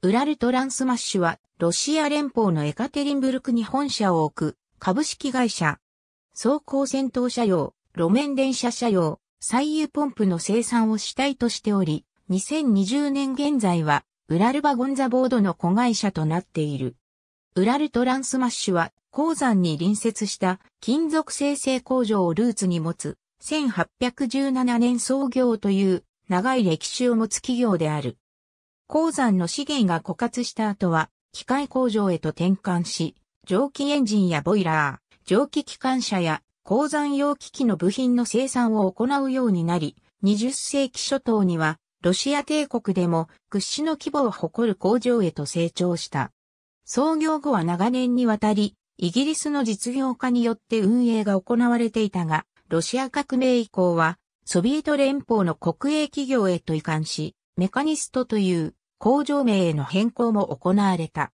ウラルトランスマッシュは、ロシア連邦のエカテリンブルクに本社を置く、株式会社。走行戦闘車用、路面電車車用、採油ポンプの生産を主体としており、2020年現在は、ウラルバゴンザボードの子会社となっている。ウラルトランスマッシュは、鉱山に隣接した金属生成工場をルーツに持つ、1817年創業という長い歴史を持つ企業である。鉱山の資源が枯渇した後は、機械工場へと転換し、蒸気エンジンやボイラー、蒸気機関車や鉱山用機器の部品の生産を行うようになり、20世紀初頭には、ロシア帝国でも屈指の規模を誇る工場へと成長した。創業後は長年にわたり、イギリスの実業家によって運営が行われていたが、ロシア革命以降は、ソビエト連邦の国営企業へと移管し、メカニストという工場名への変更も行われた。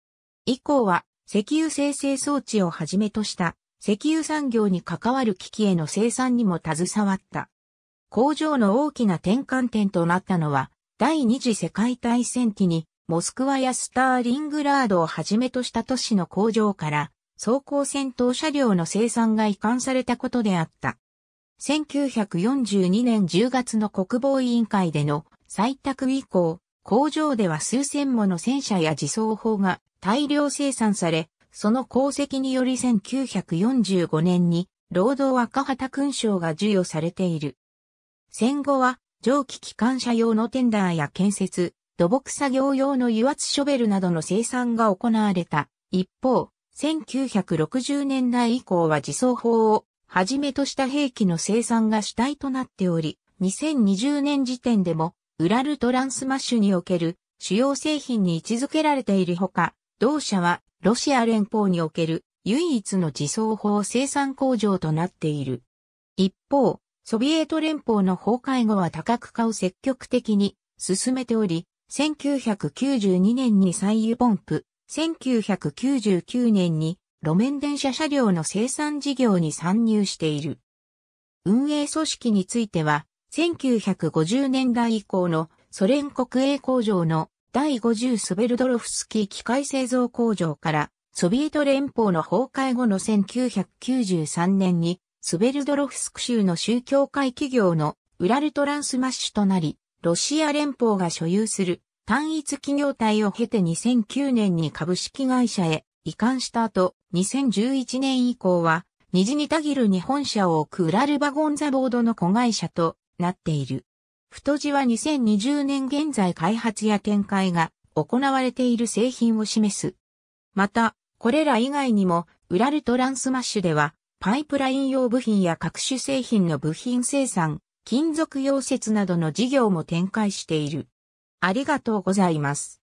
以降は石油生成装置をはじめとした石油産業に関わる機器への生産にも携わった。工場の大きな転換点となったのは第二次世界大戦期にモスクワやスターリングラードをはじめとした都市の工場から装甲戦闘車両の生産が移管されたことであった。1942年10月の国防委員会での採択以降、工場では数千もの戦車や自走砲が大量生産され、その功績により1945年に労働赤旗勲章が授与されている。戦後は蒸気機関車用のテンダーや建設、土木作業用の油圧ショベルなどの生産が行われた。一方、1960年代以降は自走砲をはじめとした兵器の生産が主体となっており、2020年時点でもウラルトランスマッシュにおける主要製品に位置づけられているほか、同社はロシア連邦における唯一の自走砲生産工場となっている。一方、ソビエト連邦の崩壊後は多角化を積極的に進めており、1992年に採油ポンプ、1999年に路面電車車両の生産事業に参入している。運営組織については、1950年代以降のソ連国営工場の第50スベルドロフスキー機械製造工場からソビエト連邦の崩壊後の1993年にスベルドロフスク州の宗教界企業のウラルトランスマッシュとなり、ロシア連邦が所有する単一企業体を経て2009年に株式会社へ移管した後、2011年以降は、ニジニタギル日本社を置くウラルバゴンザボードの子会社となっている。太字は2020年現在開発や展開が行われている製品を示す。また、これら以外にも、ウラルトランスマッシュでは、パイプライン用部品や各種製品の部品生産、金属溶接などの事業も展開している。ありがとうございます。